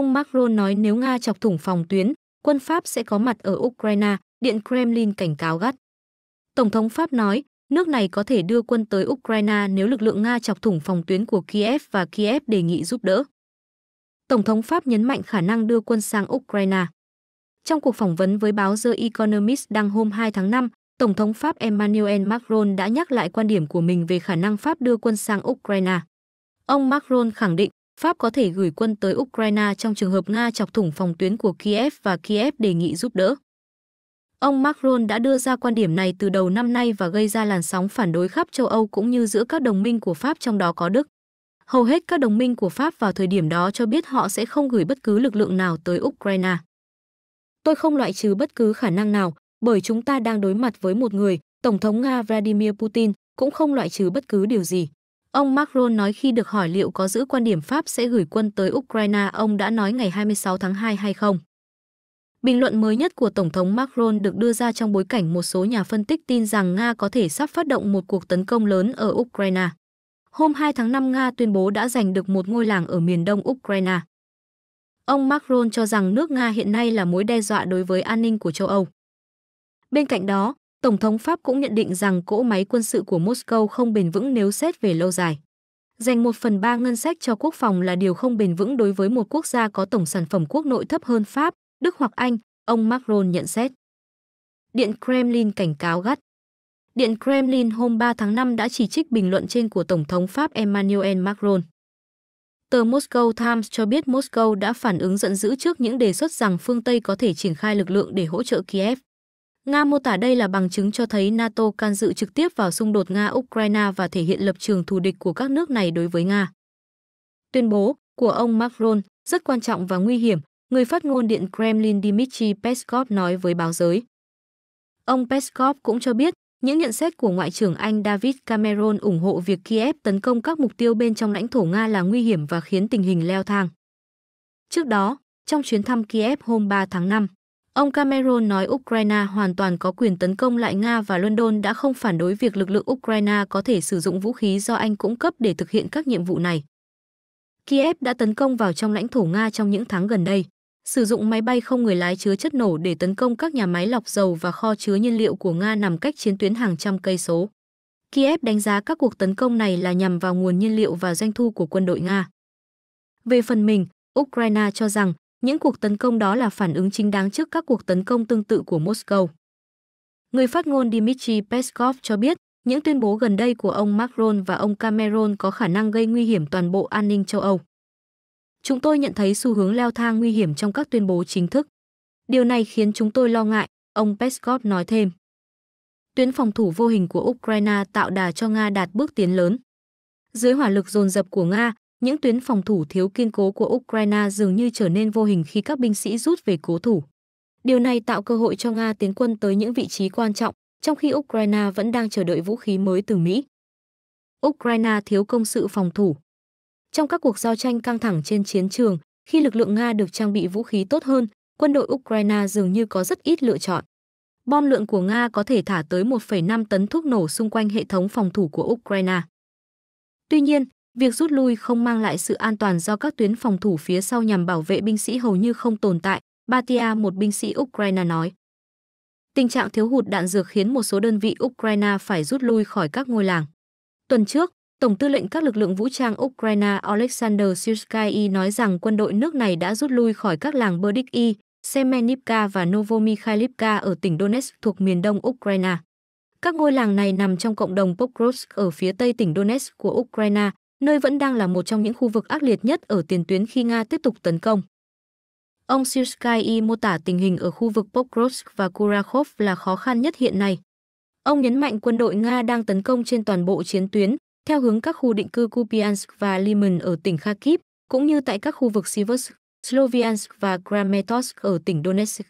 Ông Macron nói nếu Nga chọc thủng phòng tuyến, quân Pháp sẽ có mặt ở Ukraine, Điện Kremlin cảnh cáo gắt. Tổng thống Pháp nói, nước này có thể đưa quân tới Ukraine nếu lực lượng Nga chọc thủng phòng tuyến của Kiev và Kiev đề nghị giúp đỡ. Tổng thống Pháp nhấn mạnh khả năng đưa quân sang Ukraine. Trong cuộc phỏng vấn với báo The Economist đăng hôm 2 tháng 5, Tổng thống Pháp Emmanuel Macron đã nhắc lại quan điểm của mình về khả năng Pháp đưa quân sang Ukraine. Ông Macron khẳng định Pháp có thể gửi quân tới Ukraine trong trường hợp Nga chọc thủng phòng tuyến của Kiev và Kiev đề nghị giúp đỡ. Ông Macron đã đưa ra quan điểm này từ đầu năm nay và gây ra làn sóng phản đối khắp châu Âu cũng như giữa các đồng minh của Pháp trong đó có Đức. Hầu hết các đồng minh của Pháp vào thời điểm đó cho biết họ sẽ không gửi bất cứ lực lượng nào tới Ukraine. Tôi không loại trừ bất cứ khả năng nào, bởi chúng ta đang đối mặt với một người, Tổng thống Nga Vladimir Putin, cũng không loại trừ bất cứ điều gì. Ông Macron nói khi được hỏi liệu có giữ quan điểm Pháp sẽ gửi quân tới Ukraine, ông đã nói ngày 26 tháng 2 hay không. Bình luận mới nhất của Tổng thống Macron được đưa ra trong bối cảnh một số nhà phân tích tin rằng Nga có thể sắp phát động một cuộc tấn công lớn ở Ukraine. Hôm 2 tháng 5 Nga tuyên bố đã giành được một ngôi làng ở miền đông Ukraine. Ông Macron cho rằng nước Nga hiện nay là mối đe dọa đối với an ninh của châu Âu. Bên cạnh đó, Tổng thống Pháp cũng nhận định rằng cỗ máy quân sự của Moscow không bền vững nếu xét về lâu dài. Dành 1 phần 3 ngân sách cho quốc phòng là điều không bền vững đối với một quốc gia có tổng sản phẩm quốc nội thấp hơn Pháp, Đức hoặc Anh, ông Macron nhận xét. Điện Kremlin cảnh cáo gắt. Điện Kremlin hôm 3 tháng 5 đã chỉ trích bình luận trên của Tổng thống Pháp Emmanuel Macron. Tờ Moscow Times cho biết Moscow đã phản ứng giận dữ trước những đề xuất rằng phương Tây có thể triển khai lực lượng để hỗ trợ Kiev. Nga mô tả đây là bằng chứng cho thấy NATO can dự trực tiếp vào xung đột Nga-Ukraine và thể hiện lập trường thù địch của các nước này đối với Nga. Tuyên bố của ông Macron rất quan trọng và nguy hiểm, người phát ngôn Điện Kremlin Dmitry Peskov nói với báo giới. Ông Peskov cũng cho biết những nhận xét của Ngoại trưởng Anh David Cameron ủng hộ việc Kiev tấn công các mục tiêu bên trong lãnh thổ Nga là nguy hiểm và khiến tình hình leo thang. Trước đó, trong chuyến thăm Kiev hôm 3 tháng 5, Ông Cameron nói Ukraine hoàn toàn có quyền tấn công lại Nga và London đã không phản đối việc lực lượng Ukraine có thể sử dụng vũ khí do Anh cung cấp để thực hiện các nhiệm vụ này. Kiev đã tấn công vào trong lãnh thổ Nga trong những tháng gần đây, sử dụng máy bay không người lái chứa chất nổ để tấn công các nhà máy lọc dầu và kho chứa nhiên liệu của Nga nằm cách chiến tuyến hàng trăm cây số. Kiev đánh giá các cuộc tấn công này là nhằm vào nguồn nhiên liệu và doanh thu của quân đội Nga. Về phần mình, Ukraine cho rằng những cuộc tấn công đó là phản ứng chính đáng trước các cuộc tấn công tương tự của Moscow. Người phát ngôn Dmitry Peskov cho biết, những tuyên bố gần đây của ông Macron và ông Cameron có khả năng gây nguy hiểm toàn bộ an ninh châu Âu. Chúng tôi nhận thấy xu hướng leo thang nguy hiểm trong các tuyên bố chính thức. Điều này khiến chúng tôi lo ngại, ông Peskov nói thêm. Tuyến phòng thủ vô hình của Ukraine tạo đà cho Nga đạt bước tiến lớn. Dưới hỏa lực dồn dập của Nga, những tuyến phòng thủ thiếu kiên cố của Ukraine dường như trở nên vô hình khi các binh sĩ rút về cố thủ. Điều này tạo cơ hội cho Nga tiến quân tới những vị trí quan trọng, trong khi Ukraine vẫn đang chờ đợi vũ khí mới từ Mỹ. Ukraine thiếu công sự phòng thủ. Trong các cuộc giao tranh căng thẳng trên chiến trường, khi lực lượng Nga được trang bị vũ khí tốt hơn, quân đội Ukraine dường như có rất ít lựa chọn. Bom lượn của Nga có thể thả tới 1,5 tấn thuốc nổ xung quanh hệ thống phòng thủ của Ukraine. Tuy nhiên, Việc rút lui không mang lại sự an toàn do các tuyến phòng thủ phía sau nhằm bảo vệ binh sĩ hầu như không tồn tại, Batia, một binh sĩ Ukraine nói. Tình trạng thiếu hụt đạn dược khiến một số đơn vị Ukraine phải rút lui khỏi các ngôi làng. Tuần trước, Tổng tư lệnh các lực lượng vũ trang Ukraine Alexander Syrsky nói rằng quân đội nước này đã rút lui khỏi các làng Berdiki, Semenivka và Novomikhailivka ở tỉnh Donetsk thuộc miền đông Ukraine. Các ngôi làng này nằm trong cộng đồng Pokrovsk ở phía tây tỉnh Donetsk của Ukraine, nơi vẫn đang là một trong những khu vực ác liệt nhất ở tiền tuyến khi Nga tiếp tục tấn công. Ông Sirskyi mô tả tình hình ở khu vực Pokrovsk và Kurakhov là khó khăn nhất hiện nay. Ông nhấn mạnh quân đội Nga đang tấn công trên toàn bộ chiến tuyến, theo hướng các khu định cư Kupiansk và Liman ở tỉnh Kharkiv, cũng như tại các khu vực Siversk, Sloviansk và Kramatorsk ở tỉnh Donetsk.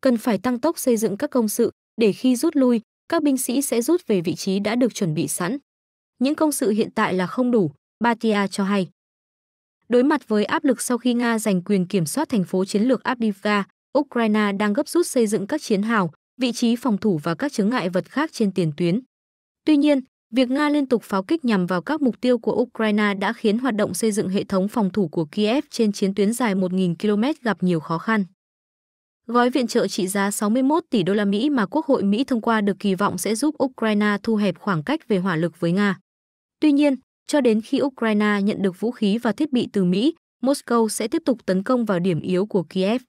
Cần phải tăng tốc xây dựng các công sự để khi rút lui, các binh sĩ sẽ rút về vị trí đã được chuẩn bị sẵn những công sự hiện tại là không đủ, Batia cho hay. Đối mặt với áp lực sau khi Nga giành quyền kiểm soát thành phố chiến lược Abdivka, Ukraine đang gấp rút xây dựng các chiến hào, vị trí phòng thủ và các chướng ngại vật khác trên tiền tuyến. Tuy nhiên, việc Nga liên tục pháo kích nhằm vào các mục tiêu của Ukraine đã khiến hoạt động xây dựng hệ thống phòng thủ của Kiev trên chiến tuyến dài 1.000 km gặp nhiều khó khăn. Gói viện trợ trị giá 61 tỷ đô la Mỹ mà Quốc hội Mỹ thông qua được kỳ vọng sẽ giúp Ukraine thu hẹp khoảng cách về hỏa lực với Nga. Tuy nhiên, cho đến khi Ukraine nhận được vũ khí và thiết bị từ Mỹ, Moscow sẽ tiếp tục tấn công vào điểm yếu của Kiev.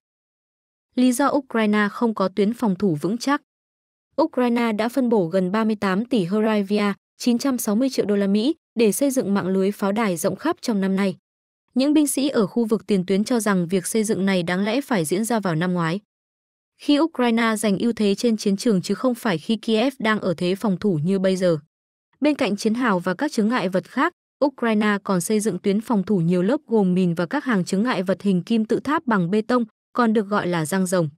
Lý do Ukraine không có tuyến phòng thủ vững chắc. Ukraine đã phân bổ gần 38 tỷ hryvia, 960 triệu đô la Mỹ để xây dựng mạng lưới pháo đài rộng khắp trong năm nay. Những binh sĩ ở khu vực tiền tuyến cho rằng việc xây dựng này đáng lẽ phải diễn ra vào năm ngoái. Khi Ukraine giành ưu thế trên chiến trường chứ không phải khi Kiev đang ở thế phòng thủ như bây giờ. Bên cạnh chiến hào và các chướng ngại vật khác, Ukraine còn xây dựng tuyến phòng thủ nhiều lớp gồm mìn và các hàng chướng ngại vật hình kim tự tháp bằng bê tông, còn được gọi là răng rồng.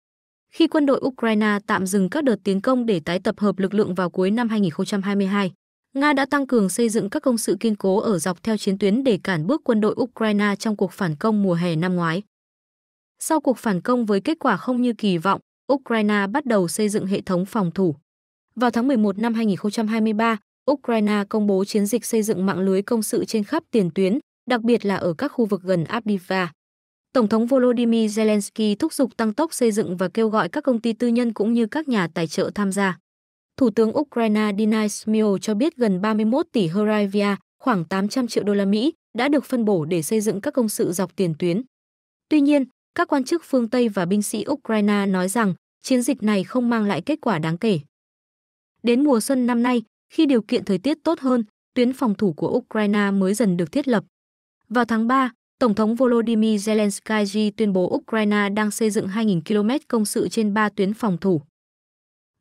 Khi quân đội Ukraine tạm dừng các đợt tiến công để tái tập hợp lực lượng vào cuối năm 2022, Nga đã tăng cường xây dựng các công sự kiên cố ở dọc theo chiến tuyến để cản bước quân đội Ukraine trong cuộc phản công mùa hè năm ngoái. Sau cuộc phản công với kết quả không như kỳ vọng, Ukraine bắt đầu xây dựng hệ thống phòng thủ. Vào tháng 11 năm 2023, Ukraine công bố chiến dịch xây dựng mạng lưới công sự trên khắp tiền tuyến, đặc biệt là ở các khu vực gần Abdiva. Tổng thống Volodymyr Zelensky thúc giục tăng tốc xây dựng và kêu gọi các công ty tư nhân cũng như các nhà tài trợ tham gia. Thủ tướng Ukraine Dina Smil cho biết gần 31 tỷ hryvnia, khoảng 800 triệu đô la Mỹ, đã được phân bổ để xây dựng các công sự dọc tiền tuyến. Tuy nhiên, các quan chức phương Tây và binh sĩ Ukraine nói rằng chiến dịch này không mang lại kết quả đáng kể. Đến mùa xuân năm nay, khi điều kiện thời tiết tốt hơn, tuyến phòng thủ của Ukraine mới dần được thiết lập. Vào tháng 3, Tổng thống Volodymyr Zelensky tuyên bố Ukraine đang xây dựng 2.000 km công sự trên 3 tuyến phòng thủ.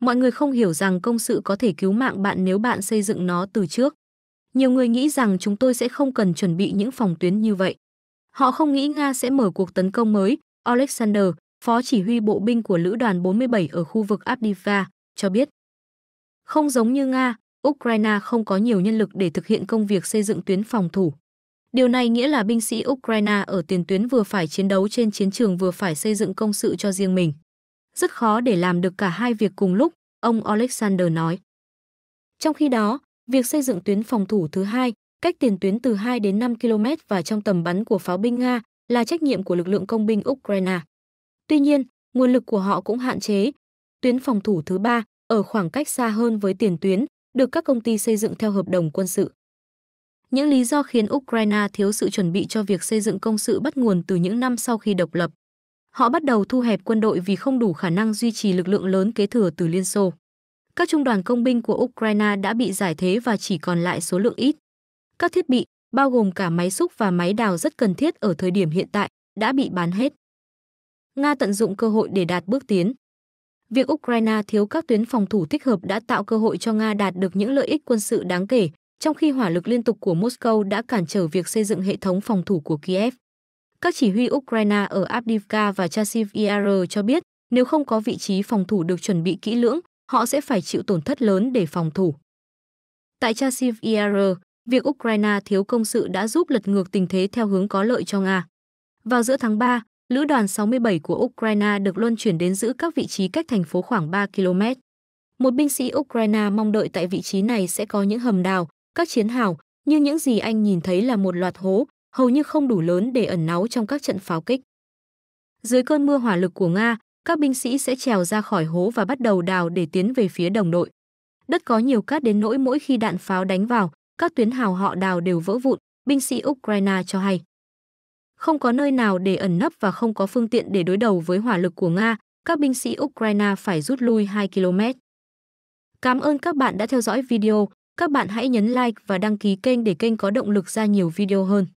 Mọi người không hiểu rằng công sự có thể cứu mạng bạn nếu bạn xây dựng nó từ trước. Nhiều người nghĩ rằng chúng tôi sẽ không cần chuẩn bị những phòng tuyến như vậy. Họ không nghĩ Nga sẽ mở cuộc tấn công mới, Alexander, phó chỉ huy bộ binh của lữ đoàn 47 ở khu vực Abdiivka, cho biết. Không giống như Nga, Ukraine không có nhiều nhân lực để thực hiện công việc xây dựng tuyến phòng thủ. Điều này nghĩa là binh sĩ Ukraine ở tiền tuyến vừa phải chiến đấu trên chiến trường vừa phải xây dựng công sự cho riêng mình. Rất khó để làm được cả hai việc cùng lúc, ông Alexander nói. Trong khi đó, việc xây dựng tuyến phòng thủ thứ hai, cách tiền tuyến từ 2 đến 5 km và trong tầm bắn của pháo binh Nga là trách nhiệm của lực lượng công binh Ukraine. Tuy nhiên, nguồn lực của họ cũng hạn chế. Tuyến phòng thủ thứ ba ở khoảng cách xa hơn với tiền tuyến được các công ty xây dựng theo hợp đồng quân sự. Những lý do khiến Ukraine thiếu sự chuẩn bị cho việc xây dựng công sự bắt nguồn từ những năm sau khi độc lập. Họ bắt đầu thu hẹp quân đội vì không đủ khả năng duy trì lực lượng lớn kế thừa từ Liên Xô. Các trung đoàn công binh của Ukraine đã bị giải thế và chỉ còn lại số lượng ít. Các thiết bị, bao gồm cả máy xúc và máy đào rất cần thiết ở thời điểm hiện tại, đã bị bán hết. Nga tận dụng cơ hội để đạt bước tiến. Việc Ukraine thiếu các tuyến phòng thủ thích hợp đã tạo cơ hội cho Nga đạt được những lợi ích quân sự đáng kể, trong khi hỏa lực liên tục của Moscow đã cản trở việc xây dựng hệ thống phòng thủ của Kiev. Các chỉ huy Ukraine ở Avdiivka và Chasiv IR cho biết, nếu không có vị trí phòng thủ được chuẩn bị kỹ lưỡng, họ sẽ phải chịu tổn thất lớn để phòng thủ. Tại Chasiv IR, việc Ukraine thiếu công sự đã giúp lật ngược tình thế theo hướng có lợi cho Nga. Vào giữa tháng 3, Lữ đoàn 67 của Ukraine được luân chuyển đến giữ các vị trí cách thành phố khoảng 3 km. Một binh sĩ Ukraine mong đợi tại vị trí này sẽ có những hầm đào, các chiến hào, như những gì anh nhìn thấy là một loạt hố, hầu như không đủ lớn để ẩn náu trong các trận pháo kích. Dưới cơn mưa hỏa lực của Nga, các binh sĩ sẽ trèo ra khỏi hố và bắt đầu đào để tiến về phía đồng đội. Đất có nhiều cát đến nỗi mỗi khi đạn pháo đánh vào, các tuyến hào họ đào đều vỡ vụn, binh sĩ Ukraine cho hay không có nơi nào để ẩn nấp và không có phương tiện để đối đầu với hỏa lực của Nga, các binh sĩ Ukraine phải rút lui 2 km. Cảm ơn các bạn đã theo dõi video, các bạn hãy nhấn like và đăng ký kênh để kênh có động lực ra nhiều video hơn.